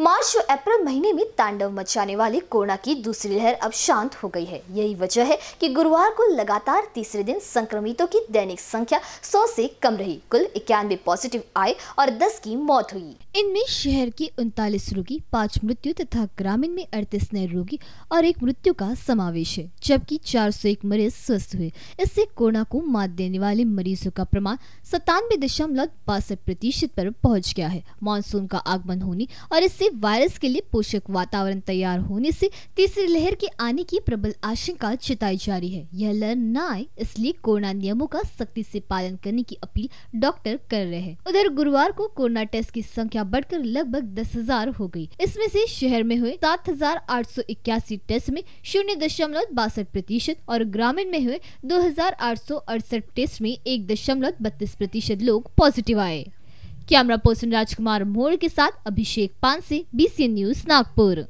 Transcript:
मार्च और अप्रैल महीने में तांडव मचाने वाली कोरोना की दूसरी लहर अब शांत हो गई है यही वजह है कि गुरुवार को लगातार तीसरे दिन संक्रमितों की दैनिक संख्या 100 से कम रही कुल इक्यानवे पॉजिटिव आए और 10 की मौत हुई इनमें शहर के उनतालीस रोगी पाँच मृत्यु तथा ग्रामीण में अड़तीस नए रोगी और एक मृत्यु का समावेश है जबकि चार सौ एक मरीज स्वस्थ हुए इससे कोरोना को मात देने वाले मरीजों का प्रमाण सतानवे दशमलव बासठ प्रतिशत पर पहुंच गया है मानसून का आगमन होने और इससे वायरस के लिए पोषक वातावरण तैयार होने से तीसरी लहर के आने की प्रबल आशंका जताई जा रही है यह लहर न आए इसलिए कोरोना नियमों का सख्ती से पालन करने की अपील डॉक्टर कर रहे हैं उधर गुरुवार को कोरोना टेस्ट की संख्या बढ़कर लगभग दस हजार हो गई इसमें से शहर में हुए सात हजार आठ सौ इक्यासी टेस्ट में शून्य दशमलव प्रतिशत और ग्रामीण में हुए दो टेस्ट में एक दशमलव बत्तीस प्रतिशत लोग पॉजिटिव आए कैमरा पर्सन राजकुमार मोड़ के साथ अभिषेक पानसे बी न्यूज नागपुर